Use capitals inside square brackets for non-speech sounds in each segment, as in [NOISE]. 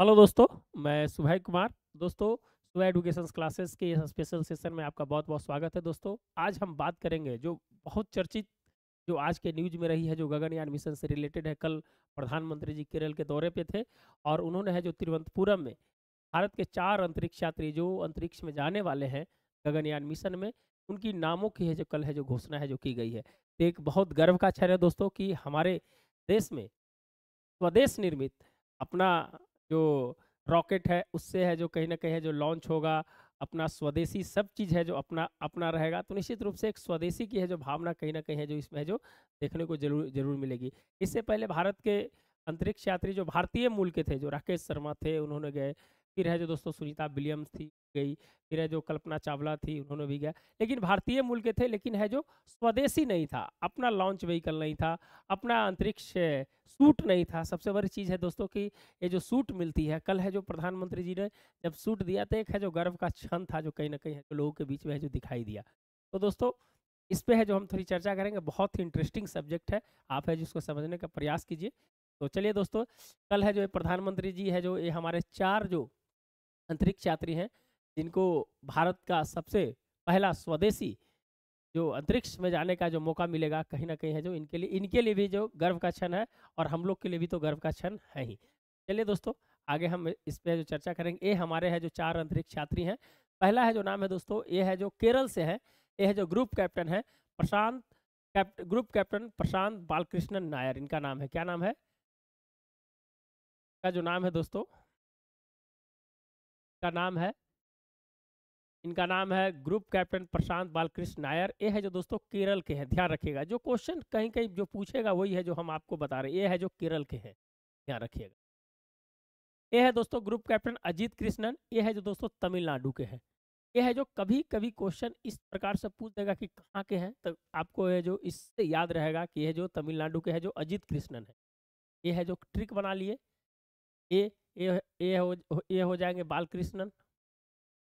hello दोस्तों मैं सुभाई कुमार दोस्तों सुबह एडुकेशन क्लासेस के इस स्पेशल सेशन में आपका बहुत बहुत स्वागत है दोस्तों आज हम बात करेंगे जो बहुत चर्चित जो आज के न्यूज में रही है जो गगनयान मिशन से रिलेटेड है कल प्रधानमंत्री जी केरल के दौरे पे थे और उन्होंने है जो तिरुवंतपुरम में भारत के चार अंतरिक्ष यात्री जो अंतरिक्ष में जाने वाले हैं गगनयान मिशन में उनकी नामों की है जो कल है जो घोषणा है जो की गई है तो एक बहुत गर्व का क्षण है दोस्तों कि हमारे देश में स्वदेश निर्मित अपना जो रॉकेट है उससे है जो कहीं ना कहीं जो लॉन्च होगा अपना स्वदेशी सब चीज़ है जो अपना अपना रहेगा तो निश्चित रूप से एक स्वदेशी की है जो भावना कहीं ना कहीं है जो इसमें है जो देखने को जरूर जरूर मिलेगी इससे पहले भारत के अंतरिक्ष यात्री जो भारतीय मूल के थे जो राकेश शर्मा थे उन्होंने गए फिर है जो दोस्तों सुनीता विलियम्स थी गई फिर है जो कल्पना चावला थी उन्होंने भी गया लेकिन भारतीय मूल के थे लेकिन है जो स्वदेशी नहीं था अपना लॉन्च व्हीकल नहीं था अपना अंतरिक्ष सूट नहीं था सबसे बड़ी चीज़ है दोस्तों कि ये जो सूट मिलती है कल है जो प्रधानमंत्री जी ने जब सूट दिया तो एक है जो गर्व का क्षण था जो कहीं ना कहीं है जो लोगों के बीच में है जो दिखाई दिया तो दोस्तों इस पर है जो हम थोड़ी चर्चा करेंगे बहुत ही इंटरेस्टिंग सब्जेक्ट है आप है जिसको समझने का प्रयास कीजिए तो चलिए दोस्तों कल है जो प्रधानमंत्री जी है जो ये हमारे चार जो अंतरिक्ष यात्री हैं जिनको भारत का सबसे पहला स्वदेशी जो अंतरिक्ष में जाने का जो मौका मिलेगा कहीं ना कहीं है जो इनके लिए इनके लिए भी जो गर्व का क्षण है और हम लोग के लिए भी तो गर्व का क्षण है ही चलिए दोस्तों आगे हम इस पर जो चर्चा करेंगे ये हमारे हैं जो चार अंतरिक्ष यात्री हैं पहला है जो नाम है दोस्तों ये है जो केरल से है ये है जो ग्रुप कैप्टन है Prashant capt group captain Prashant Balakrishnan Nair इनका नाम है क्या नाम है का जो नाम है दोस्तों का नाम है इनका नाम है ग्रुप कैप्टन प्रशांत बालकृष्ण नायर ये है जो दोस्तों केरल के हैं ध्यान रखिएगा जो क्वेश्चन कहीं कहीं जो पूछेगा वही है जो हम आपको बता रहे हैं ये है जो केरल के हैं ध्यान रखिएगा ये है दोस्तों ग्रुप कैप्टन अजीत कृष्णन ये है जो दोस्तों तमिलनाडु के हैं ये है जो कभी कभी क्वेश्चन इस प्रकार से पूछ देगा कि कहाँ के हैं तो आपको यह जो इससे याद रहेगा कि यह जो तमिलनाडु के है जो अजीत कृष्णन है ये है जो ट्रिक बना लिए ये ये ये हो ये हो जाएंगे बालकृष्णन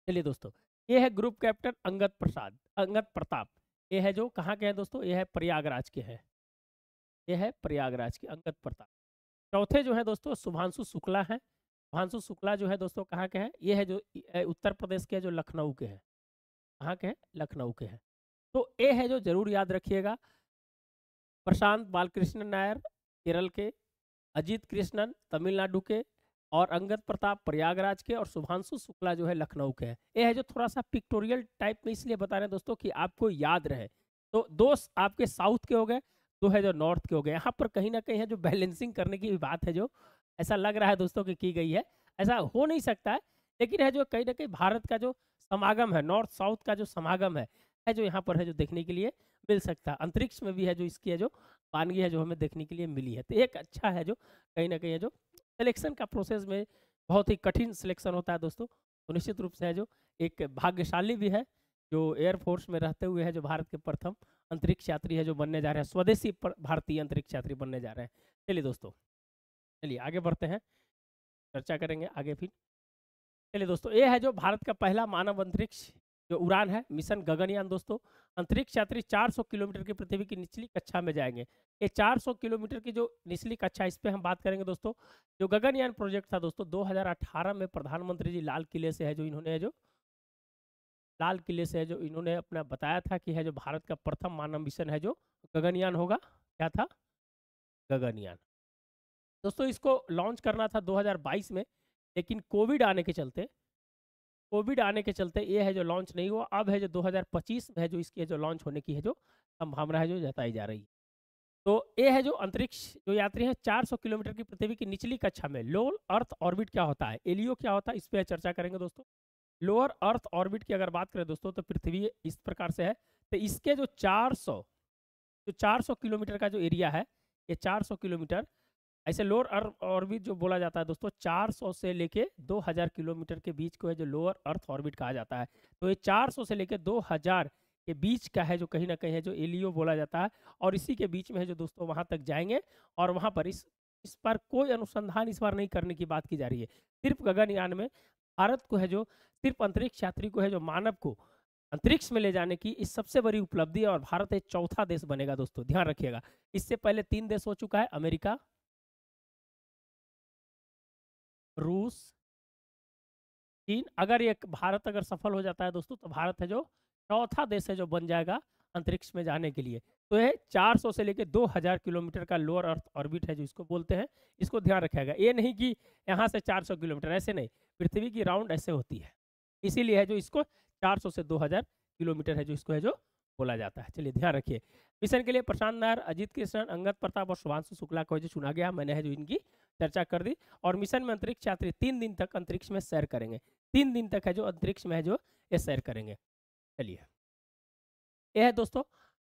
चलिए दोस्तों ये है ग्रुप कैप्टन अंगद प्रसाद अंगद प्रताप ये है जो कहाँ के हैं दोस्तों ये है प्रयागराज के हैं ये है प्रयागराज के अंगद प्रताप चौथे जो है दोस्तों सुभांशु शुक्ला हैं शुभांशु शुक्ला जो है दोस्तों कहाँ के हैं ये है जो उत्तर प्रदेश के जो लखनऊ के हैं कहाँ के हैं लखनऊ के हैं तो ये है जो जरूर याद रखिएगा प्रशांत बालकृष्णन नायर केरल के अजीत कृष्णन तमिलनाडु के और अंगद प्रताप प्रयागराज के और शुभांशु शुक्ला जो है लखनऊ के ये है जो थोड़ा सा पिक्टोरियल टाइप में इसलिए बता रहे हैं दोस्तों कि आपको याद रहे तो दोस्त आपके साउथ के हो गए दो है जो नॉर्थ के हो गए यहाँ पर कहीं ना कहीं है जो बैलेंसिंग करने की भी बात है जो ऐसा लग रहा है दोस्तों की की गई है ऐसा हो नहीं सकता है लेकिन है जो कहीं ना कहीं भारत का जो समागम है नॉर्थ साउथ का जो समागम है है जो यहाँ पर है जो देखने के लिए मिल सकता है अंतरिक्ष में भी है जो इसकी है जो वानगी है जो हमें देखने के लिए मिली है तो एक अच्छा है जो कहीं ना कहीं है जो सिलेक्शन का प्रोसेस में बहुत ही कठिन सिलेक्शन होता है दोस्तों तो निश्चित रूप से है जो एक भाग्यशाली भी है जो एयरफोर्स में रहते हुए है जो भारत के प्रथम अंतरिक्ष यात्री है जो बनने जा रहे हैं स्वदेशी भारतीय अंतरिक्ष यात्री बनने जा रहे हैं चलिए दोस्तों चलिए आगे बढ़ते हैं चर्चा करेंगे आगे फिर चलिए दोस्तों ये है जो भारत का पहला मानव अंतरिक्ष जो उड़ान है मिशन गगनयान दोस्तों अंतरिक्ष यात्री 400 किलोमीटर की पृथ्वी की निचली कक्षा में जाएंगे ये 400 किलोमीटर की जो निचली कक्षा इस पर हम बात करेंगे दोस्तों जो गगनयान प्रोजेक्ट था दोस्तों 2018 में प्रधानमंत्री जी लाल किले से है जो इन्होंने जो लाल किले से है जो इन्होंने अपना बताया था कि है जो भारत का प्रथम मानव मिशन है जो गगनयान होगा क्या था गगनयान दोस्तों इसको लॉन्च करना था 2022 में लेकिन कोविड आने के चलते कोविड आने के चलते ये है जो लॉन्च नहीं हुआ अब है जो 2025 में है जो इसकी है जो लॉन्च होने की है जो संभावना है जो जताई जा रही है तो ये है जो अंतरिक्ष जो यात्री हैं 400 किलोमीटर की पृथ्वी की निचली कक्षा में लोअर अर्थ ऑर्बिट क्या होता है एलियो क्या होता है इस पर चर्चा करेंगे दोस्तों लोअर अर्थ ऑर्बिट की अगर बात करें दोस्तों तो पृथ्वी इस प्रकार से है तो इसके जो चार जो चार किलोमीटर का जो एरिया है ये चार किलोमीटर ऐसे लोअर अर्थ ऑर्बिट जो बोला जाता है दोस्तों 400 से लेके 2000 किलोमीटर के बीच को है जो लोअर अर्थ ऑर्बिट कहा जाता है तो ये 400 से लेके 2000 के बीच का है जो कहीं ना कहीं है जो एलियो बोला जाता है और इसी के बीच में है जो दोस्तों वहाँ तक जाएंगे और वहाँ पर इस इस पर कोई अनुसंधान इस बार नहीं करने की बात की जा रही है सिर्फ गगनयान में भारत को है जो सिर्फ अंतरिक्ष यात्री को है जो मानव को अंतरिक्ष में ले जाने की इस सबसे बड़ी उपलब्धि है और भारत एक चौथा देश बनेगा दोस्तों ध्यान रखिएगा इससे पहले तीन देश हो चुका है अमेरिका रूस चीन अगर ये भारत अगर सफल हो जाता है दोस्तों तो भारत है जो चौथा देश है जो बन जाएगा अंतरिक्ष में जाने के लिए तो ये 400 से लेकर 2000 किलोमीटर का लोअर अर्थ ऑर्बिट है जो इसको बोलते हैं इसको ध्यान रखेगा ये नहीं कि यहाँ से 400 किलोमीटर ऐसे नहीं पृथ्वी की राउंड ऐसे होती है इसीलिए है जो इसको 400 से 2000 किलोमीटर है जो इसको है जो बोला जाता है चलिए ध्यान रखिए मिशन के लिए प्रशांत नायर अजीत कृष्ण अंगत प्रताप और शुभांशु शुक्ला को जो चुना गया मैंने है जो इनकी चर्चा कर दी और मिशन में अंतरिक्ष यात्री तीन दिन तक अंतरिक्ष में सैर करेंगे तीन दिन तक है जो अंतरिक्ष में है जो ये सैर करेंगे चलिए यह है दोस्तों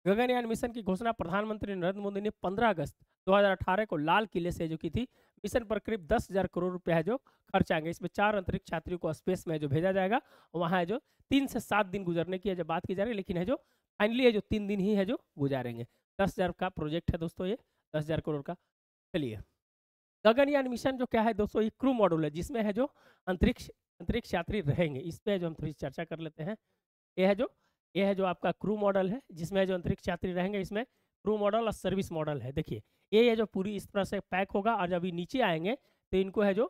गगनयान मिशन की घोषणा प्रधानमंत्री नरेंद्र मोदी ने 15 अगस्त 2018 को लाल किले से जो की थी मिशन पर करीब दस हजार करोड़ रुपया है जो खर्च आएंगे इसमें चार अंतरिक्ष छात्रियों को स्पेस में जो भेजा जाएगा वहाँ है जो तीन से सात दिन गुजरने की है जो बात की जा रही है लेकिन है जो फाइनली है जो तीन दिन ही है जो गुजारेंगे दस हजार का प्रोजेक्ट है दोस्तों ये दस हजार करोड़ का चलिए गगनयान मिशन जो क्या है दोस्तों ये क्रू मॉड्यूल है जिसमें है जो अंतरिक्ष अंतरिक्ष यात्री रहेंगे इस पर जो हम थोड़ी चर्चा कर लेते हैं ये है जो ये है जो आपका क्रू मॉडल है जिसमें जो अंतरिक्ष यात्री रहेंगे इसमें क्रू मॉडल और सर्विस मॉडल है देखिए ये है जो पूरी इस तरह से पैक होगा और जब ये नीचे आएंगे तो इनको है जो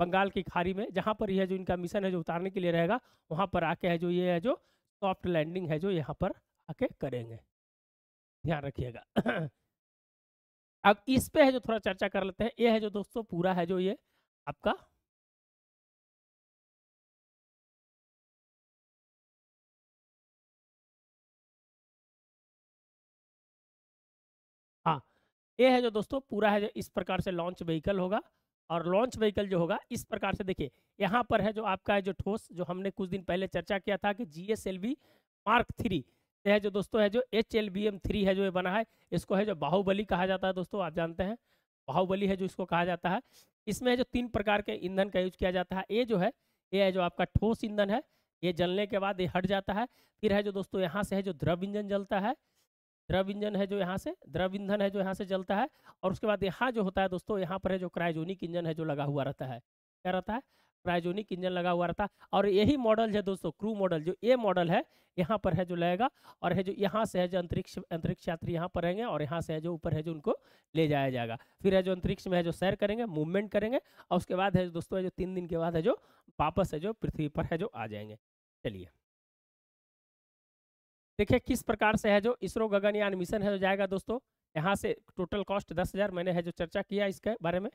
बंगाल की खाड़ी में जहाँ पर यह जो इनका मिशन है जो उतारने के लिए रहेगा वहाँ पर आके है जो ये है जो सॉफ्ट लैंडिंग है जो यहाँ पर आके करेंगे ध्यान रखिएगा अब इस पे है जो थोड़ा चर्चा कर लेते हैं ये है जो दोस्तों पूरा है जो ये आपका हाँ ये है जो दोस्तों पूरा है जो इस प्रकार से लॉन्च व्हीकल होगा और लॉन्च व्हीकल जो होगा इस प्रकार से देखिए यहाँ पर है जो आपका है जो ठोस जो हमने कुछ दिन पहले चर्चा किया था कि G S L V mark three है जो दोस्तों है जो H L B M three है जो ये बना है इसको है जो बाहुबली कहा जाता है दोस्तों आप जानते हैं बाहुबली है जो इसको कहा जाता है इसमें है जो तीन प्रकार के ईंधन का यूज किया जाता है ये जो है ये है जो आपका ठोस ईंधन है ये जलने के बाद ये हट जाता है फिर है जो दोस्तों यहाँ से है जो द्रव इंजन जलता है द्रव इंजन है जो यहाँ से द्रव ईंधन है जो यहाँ से जलता है और उसके बाद यहाँ जो होता है दोस्तों यहाँ पर है जो क्रायोजोनिक इंजन है जो लगा हुआ रहता है क्या रहता है क्राइजोनिक इंजन लगा हुआ रहता और यही मॉडल है दोस्तों क्रू मॉडल जो ए मॉडल है यहाँ पर है जो लगेगा और है जो यहाँ से है जो अंतरिक्ष अंतरिक्ष यात्री यहाँ पर रहेंगे और यहाँ से है जो ऊपर है जो उनको ले जाया जाएगा फिर है जो अंतरिक्ष में है जो सैर करेंगे मूवमेंट करेंगे और उसके बाद है दोस्तों है जो तीन दिन के बाद है जो वापस है जो पृथ्वी पर है जो आ जाएंगे चलिए देखिए किस प्रकार से है जो इसरो गगनयान मिशन है जो जाएगा दोस्तों यहाँ से टोटल कॉस्ट दस हज़ार मैंने है जो चर्चा किया इसके बारे में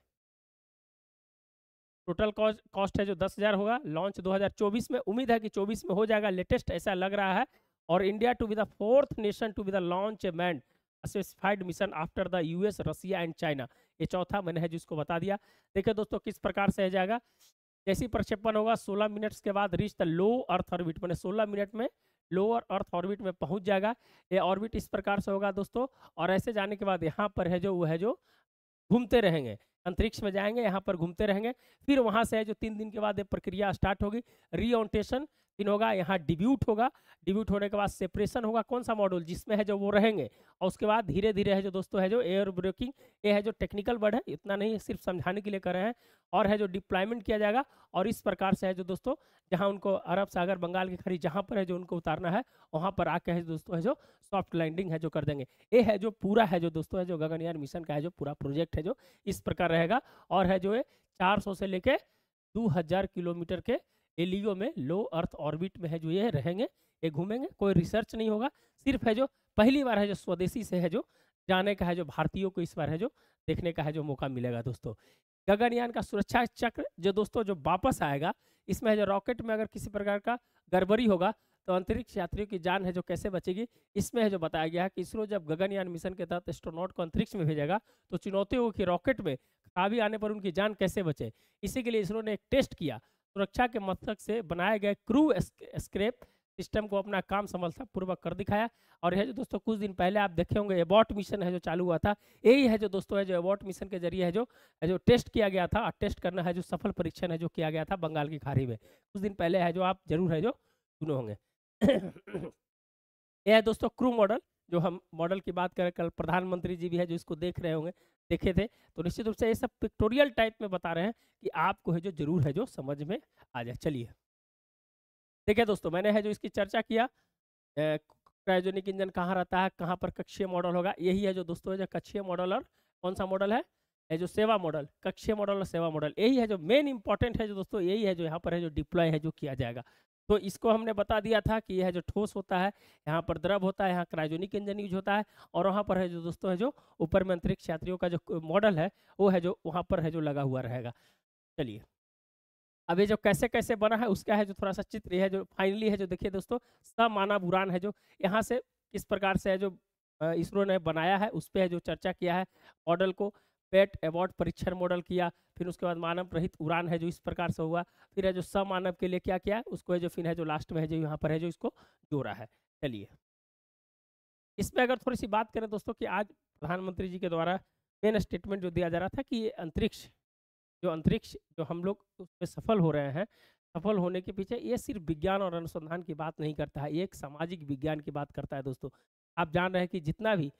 टोटल कॉस्ट है जो दस हज़ार होगा लॉन्च 2024 में उम्मीद है कि 24 में हो जाएगा लेटेस्ट ऐसा लग रहा है और India to be the fourth nation to be the launch manned specified mission after the US Russia and China ये चौथा मैंने है जिसको बता दिया देखिए दोस्तों किस प्रकार से जाएगा जैसे प्रक्षेपण होगा सोलह मिनट्स के बाद reach the low earth orbit मैंने सोलह मिनट में लोअर अर्थ ऑर्बिट में पहुंच जाएगा ये ऑर्बिट इस प्रकार से होगा दोस्तों और ऐसे जाने के बाद यहाँ पर है जो वो है जो घूमते रहेंगे अंतरिक्ष में जाएंगे यहाँ पर घूमते रहेंगे फिर वहाँ से जो तीन दिन के बाद प्रक्रिया स्टार्ट होगी रीओन्टेशन तीन होगा यहाँ डिब्यूट होगा डिब्यूट होने के बाद सेपरेशन होगा कौन सा मॉड्यूल जिसमें है जो वो रहेंगे और उसके बाद धीरे धीरे है जो दोस्तों है जो एयर ब्रेकिंग ये है जो टेक्निकल वर्ड है इतना नहीं सिर्फ समझाने के लिए कर रहे हैं और है जो डिप्लॉयमेंट किया जाएगा और इस प्रकार से है जो दोस्तों जहाँ उनको अरब सागर बंगाल की खाड़ी जहाँ पर है जो उनको उतारना है वहाँ पर आके है दोस्तों है जो सॉफ्ट लैंडिंग है जो कर देंगे ये है जो पूरा है जो दोस्तों है जो गगनयान मिशन का है जो पूरा प्रोजेक्ट है जो इस प्रकार रहेगा और है जो ये चार से लेकर दो किलोमीटर के ये में लो अर्थ ऑर्बिट में है जो ये रहेंगे ये घूमेंगे कोई रिसर्च नहीं होगा सिर्फ है जो पहली बार है जो स्वदेशी से है जो जाने का है जो भारतीयों को इस बार है जो देखने का है जो मौका मिलेगा दोस्तों गगनयान का सुरक्षा चक्र जो दोस्तों जो वापस आएगा इसमें जो रॉकेट में अगर किसी प्रकार का गड़बड़ी होगा तो अंतरिक्ष यात्रियों की जान है जो कैसे बचेगी इसमें है जो बताया गया है कि इसरो जब गगनयान मिशन के तहत एस्ट्रोनॉट को अंतरिक्ष में भेजेगा तो चुनौतियों की रॉकेट में खराबी आने पर उनकी जान कैसे बचे इसी के लिए इसरो ने एक टेस्ट किया सुरक्षा के मकसद से बनाए गए क्रू स्क्रेप सिस्टम को अपना काम पूर्वक कर दिखाया और यह जो दोस्तों कुछ दिन पहले आप देखे होंगे एबॉट मिशन है जो चालू हुआ था यही है जो दोस्तों है जो एबॉट मिशन के जरिए है जो है जो टेस्ट किया गया था और टेस्ट करना है जो सफल परीक्षण है जो किया गया था बंगाल की खाड़ी में कुछ दिन पहले है जो आप जरूर है जो सुने होंगे [COUGHS] यह है दोस्तों क्रू मॉडल जो हम मॉडल की बात करें कल प्रधानमंत्री जी भी है जो इसको देख रहे होंगे देखे थे तो निश्चित रूप से ये सब पिक्टोरियल टाइप में बता रहे हैं कि आपको है जो जरूर है जो समझ में आ जाए चलिए देखिए दोस्तों मैंने है जो इसकी चर्चा किया क्रायोजेनिक इंजन कहाँ रहता है कहाँ पर कक्षीय मॉडल होगा यही है जो दोस्तों है जो कक्षीय मॉडल और कौन सा मॉडल है ये जो सेवा मॉडल कक्षीय मॉडल और सेवा मॉडल यही है जो मेन इंपॉर्टेंट है जो दोस्तों यही है जो यहाँ पर है जो डिप्लॉय है जो किया जाएगा तो इसको हमने बता दिया था कि यह जो ठोस होता है यहाँ पर द्रव होता है यहाँ क्राइजोनिक इंजन यूज होता है और वहाँ पर है जो दोस्तों है जो ऊपर में अंतरिक्ष यात्रियों का जो मॉडल है वो है जो वहाँ पर है जो लगा हुआ रहेगा चलिए अब ये जो कैसे कैसे बना है उसका है जो थोड़ा सा चित्र है जो फाइनली है जो देखिए दोस्तों माना उड़ान है जो यहाँ से किस प्रकार से है जो इसरो ने बनाया है उस पर है जो चर्चा किया है मॉडल को पेट अवार्ड परीक्षण मॉडल किया फिर उसके बाद मानव रहित उड़ान है जो इस प्रकार से हुआ फिर है जो समानव के लिए क्या किया उसको है जो फिर है जो लास्ट में है जो यहाँ पर है जो इसको जोड़ा है चलिए इसमें अगर थोड़ी सी बात करें दोस्तों कि आज प्रधानमंत्री जी के द्वारा मेन स्टेटमेंट जो दिया जा रहा था कि ये अंतरिक्ष जो अंतरिक्ष जो हम लोग उसमें सफल हो रहे हैं सफल होने के पीछे ये सिर्फ विज्ञान और अनुसंधान की बात नहीं करता है ये एक सामाजिक विज्ञान की बात करता है दोस्तों आप जान रहे हैं कि जितना भी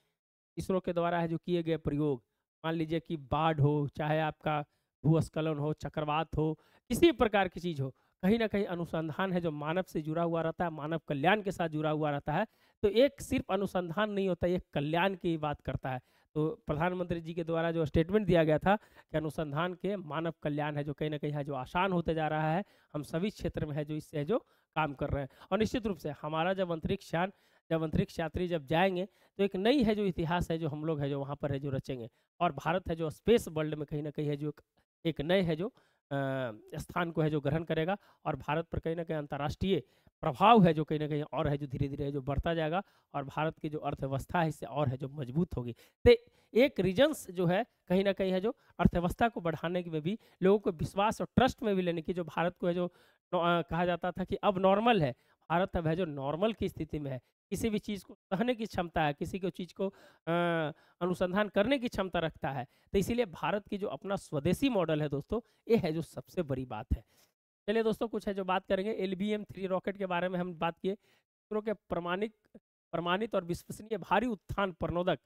इसरो के द्वारा है जो किए गए प्रयोग मान लीजिए कि बाढ़ हो चाहे आपका भूस्खलन हो चक्रवात हो किसी प्रकार की चीज़ हो कहीं ना कहीं अनुसंधान है जो मानव से जुड़ा हुआ रहता है मानव कल्याण के साथ जुड़ा हुआ रहता है तो एक सिर्फ अनुसंधान नहीं होता एक कल्याण की बात करता है तो प्रधानमंत्री जी के द्वारा जो स्टेटमेंट दिया गया था कि अनुसंधान के मानव कल्याण है जो कहीं ना कहीं है जो आसान होते जा रहा है हम सभी क्षेत्र में है जो इससे जो काम कर रहे हैं और निश्चित रूप से हमारा जब अंतरिक्ष यान जब अंतरिक्ष यात्री जब जाएंगे तो एक नई है जो इतिहास है जो हम लोग है जो वहाँ पर है जो रचेंगे और भारत है जो स्पेस वर्ल्ड में कहीं ना कहीं है जो एक नए है जो स्थान को है जो ग्रहण करेगा और भारत पर कहीं ना कहीं अंतर्राष्ट्रीय प्रभाव है जो कहीं ना कहीं और है जो धीरे धीरे है जो बढ़ता जाएगा और भारत की जो अर्थव्यवस्था है इससे और है जो मजबूत होगी तो एक रीजन्स जो है कहीं ना कहीं है जो अर्थव्यवस्था को बढ़ाने में भी लोगों को विश्वास और ट्रस्ट में भी लेने की जो भारत को है जो कहा जाता था कि अब नॉर्मल है भारत अब है जो नॉर्मल की स्थिति में है किसी भी चीज़ को सहने की क्षमता है किसी को चीज़ को अनुसंधान करने की क्षमता रखता है तो इसीलिए भारत की जो अपना स्वदेशी मॉडल है दोस्तों ये है जो सबसे बड़ी बात है चलिए दोस्तों कुछ है जो बात करेंगे L B M three rocket के बारे में हम बात किए इसरो के प्रमाणिक प्रमाणित और विश्वसनीय भारी उत्थान प्रणोदक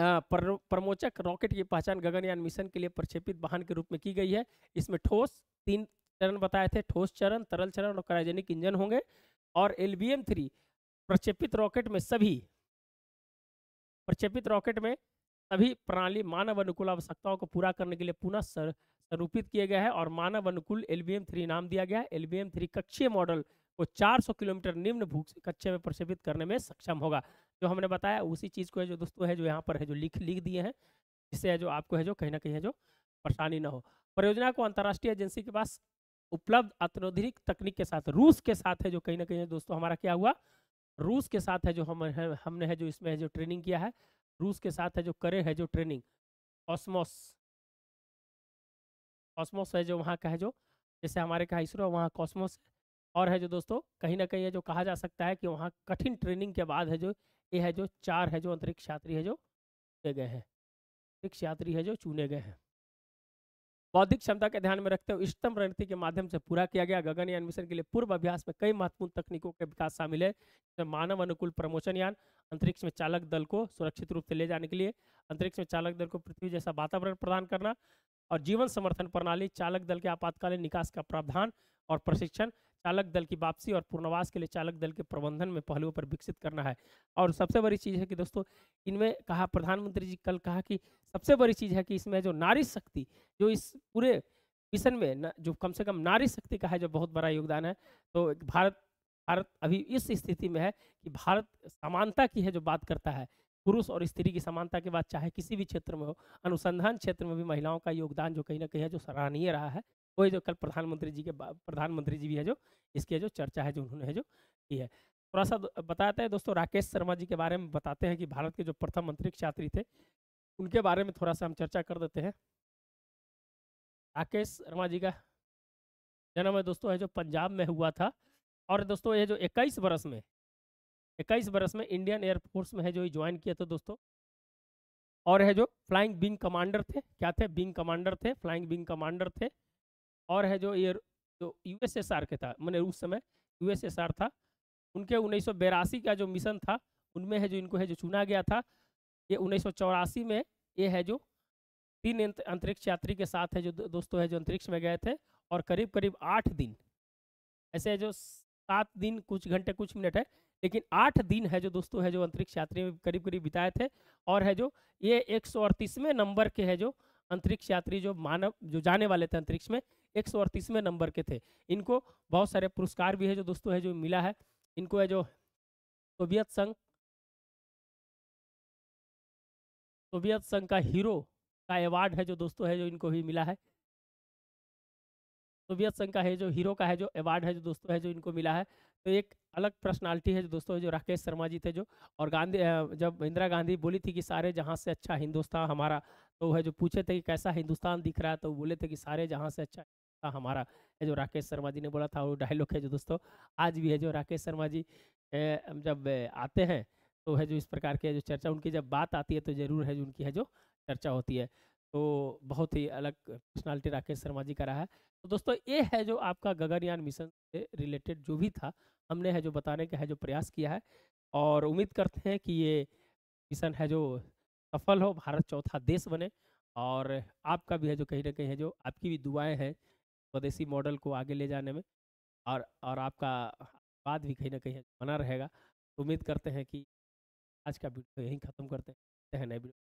पर, प्रमोचक रॉकेट की पहचान गगनयान मिशन के लिए प्रक्षेपित वाहन के रूप में की गई है इसमें ठोस तीन चरण बताए थे ठोस चरण तरल चरण और क्रायोजेनिक इंजन होंगे और एल बी एम थ्री प्रक्षेपित रॉकेट में सभी प्रक्षेपित रॉकेट में सभी प्रणाली मानव अनुकूल आवश्यकताओं को पूरा करने के लिए पुनः स्वरूपित किया गया है और मानव अनुकूल एलबीएम थ्री नाम दिया गया है एलबीएम थ्री कक्षीय मॉडल को 400 किलोमीटर निम्न भू कक्षे में प्रक्षेपित करने में सक्षम होगा जो हमने बताया उसी चीज़ को है जो दोस्तों है जो यहाँ पर है जो लिख लिख दिए हैं जिससे है जो आपको है जो कहीं ना कहीं है जो परेशानी ना हो परियोजना को अंतर्राष्ट्रीय एजेंसी के पास उपलब्ध अत्याधुनिक तकनीक के साथ रूस के साथ है जो कहीं ना कहीं दोस्तों हमारा क्या हुआ रूस के साथ है जो हम है, हमने है जो इसमें है जो ट्रेनिंग किया है रूस के साथ है जो करे है जो ट्रेनिंग ऑस्मोस कॉस्मोस है जो वहाँ का है जो जैसे हमारे कहा इसरो वहाँ कॉस्मोस और है जो दोस्तों कहीं ना कहीं है जो कहा जा सकता है कि वहाँ कठिन ट्रेनिंग के बाद है जो ये है जो चार है जो अंतरिक्ष यात्री है जो चुने गए हैं अंतरिक्ष यात्री है जो चुने गए हैं बौद्धिक क्षमता के ध्यान में रखते हुए इष्टतम रणनीति के माध्यम से पूरा किया गया गगनयान मिशन के लिए पूर्व अभ्यास में कई महत्वपूर्ण तकनीकों के विकास शामिल है जिसमें मानव अनुकूल प्रमोशन यान अंतरिक्ष में चालक दल को सुरक्षित रूप से ले जाने के लिए अंतरिक्ष में चालक दल को पृथ्वी जैसा वातावरण प्रदान करना और जीवन समर्थन प्रणाली चालक दल के आपातकालीन निकास का प्रावधान और प्रशिक्षण चालक दल की वापसी और पुनर्वास के लिए चालक दल के प्रबंधन में पहलुओं पर विकसित करना है और सबसे बड़ी चीज़ है कि दोस्तों इनमें कहा प्रधानमंत्री जी कल कहा कि सबसे बड़ी चीज़ है कि इसमें जो नारी शक्ति जो इस पूरे मिशन में न, जो कम से कम नारी शक्ति का है जो बहुत बड़ा योगदान है तो भारत भारत अभी इस स्थिति में है कि भारत समानता की है जो बात करता है पुरुष और स्त्री की समानता के बाद चाहे किसी भी क्षेत्र में हो अनुसंधान क्षेत्र में भी महिलाओं का योगदान जो कहीं ना कहीं है जो सराहनीय रहा है वही जो कल प्रधानमंत्री जी के प्रधानमंत्री जी भी है जो इसके जो चर्चा है जो उन्होंने जो की है थोड़ा सा बताते हैं दोस्तों राकेश शर्मा जी के बारे में बताते हैं कि भारत के जो प्रथम अंतरिक्ष यात्री थे उनके बारे में थोड़ा सा हम चर्चा कर देते हैं राकेश शर्मा जी का जन्म है दोस्तों है जो पंजाब में हुआ था और दोस्तों ये जो 21 बरस में 21 बरस में इंडियन एयरफोर्स में है जो ज्वाइन किया था दोस्तों और है जो फ्लाइंग विंग कमांडर थे क्या थे विंग कमांडर थे फ्लाइंग विंग कमांडर थे और है जो ये जो यूएसएसआर के था मैंने उस समय यूएसएसआर था उनके उन्नीस का जो मिशन था उनमें है जो इनको है जो चुना गया था ये उन्नीस में ये है जो तीन अंतरिक्ष यात्री के साथ है जो दोस्तों है जो अंतरिक्ष में गए थे और करीब करीब आठ दिन ऐसे है जो सात दिन कुछ घंटे कुछ मिनट है लेकिन आठ दिन है जो दोस्तों है जो अंतरिक्ष यात्री में करीब करीब बिताए थे और है जो ये एक नंबर के है जो अंतरिक्ष यात्री जो मानव जो जाने वाले थे अंतरिक्ष में एक सौ अड़तीसवें नंबर के थे इनको बहुत सारे पुरस्कार भी है जो दोस्तों है जो मिला है इनको है जो सोवियत संघ सोवियत संघ का हीरो का अवार्ड है जो दोस्तों है जो इनको भी मिला है सोवियत संघ का है जो हीरो का है जो अवार्ड है जो दोस्तों है जो इनको मिला है तो एक अलग पर्सनालिटी है जो दोस्तों जो राकेश शर्मा जी थे जो और गांधी जब इंदिरा गांधी बोली थी कि सारे जहां से अच्छा हिंदुस्तान हमारा तो वह जो पूछे थे कि कैसा हिंदुस्तान दिख रहा है तो बोले थे कि सारे जहाँ से अच्छा था हमारा है जो राकेश शर्मा जी ने बोला था वो डायलॉग है जो दोस्तों आज भी है जो राकेश शर्मा जी जब आते हैं तो है जो इस प्रकार के जो चर्चा उनकी जब बात आती है तो ज़रूर है जो उनकी है जो चर्चा होती है तो बहुत ही अलग पर्सनालिटी राकेश शर्मा जी का रहा है तो दोस्तों ये है जो आपका गगनयान मिशन से रिलेटेड जो भी था हमने है जो बताने का है जो प्रयास किया है और उम्मीद करते हैं कि ये मिशन है जो सफल हो भारत चौथा देश बने और आपका भी है जो कहीं ना कहीं है जो आपकी भी दुआएं हैं स्वदेशी मॉडल को आगे ले जाने में और और आपका बात भी कहीं ना कहीं बना रहेगा उम्मीद करते हैं कि आज का वीडियो यहीं ख़त्म करते हैं नए वीडियो